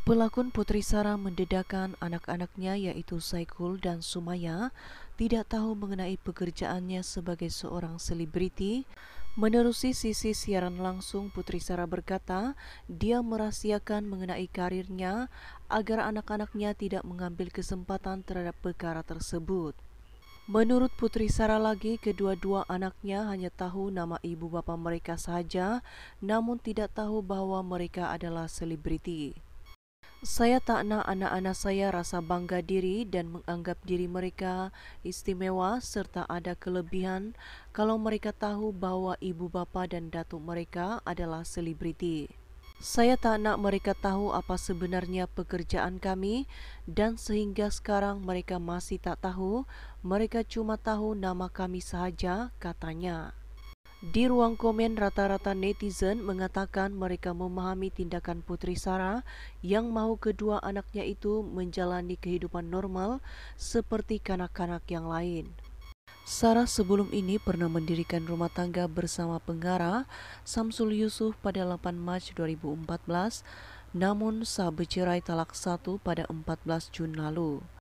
Pelakon Putri Sarah mendedahkan anak-anaknya yaitu Saikul dan Sumaya tidak tahu mengenai pekerjaannya sebagai seorang selebriti. Menerusi sisi siaran langsung Putri Sarah berkata, dia merahasiakan mengenai karirnya agar anak-anaknya tidak mengambil kesempatan terhadap perkara tersebut. Menurut Putri Sara lagi, kedua-dua anaknya hanya tahu nama ibu bapa mereka saja, namun tidak tahu bahwa mereka adalah selebriti. Saya tak nak anak-anak saya rasa bangga diri dan menganggap diri mereka istimewa serta ada kelebihan kalau mereka tahu bahwa ibu bapa dan datuk mereka adalah selebriti. Saya tak nak mereka tahu apa sebenarnya pekerjaan kami dan sehingga sekarang mereka masih tak tahu, mereka cuma tahu nama kami sahaja, katanya. Di ruang komen rata-rata netizen mengatakan mereka memahami tindakan Putri Sarah yang mau kedua anaknya itu menjalani kehidupan normal seperti kanak-kanak yang lain. Sarah sebelum ini pernah mendirikan rumah tangga bersama pengarah Samsul Yusuf pada 8 Mac 2014, namun sah bercerai talak satu pada 14 Jun lalu.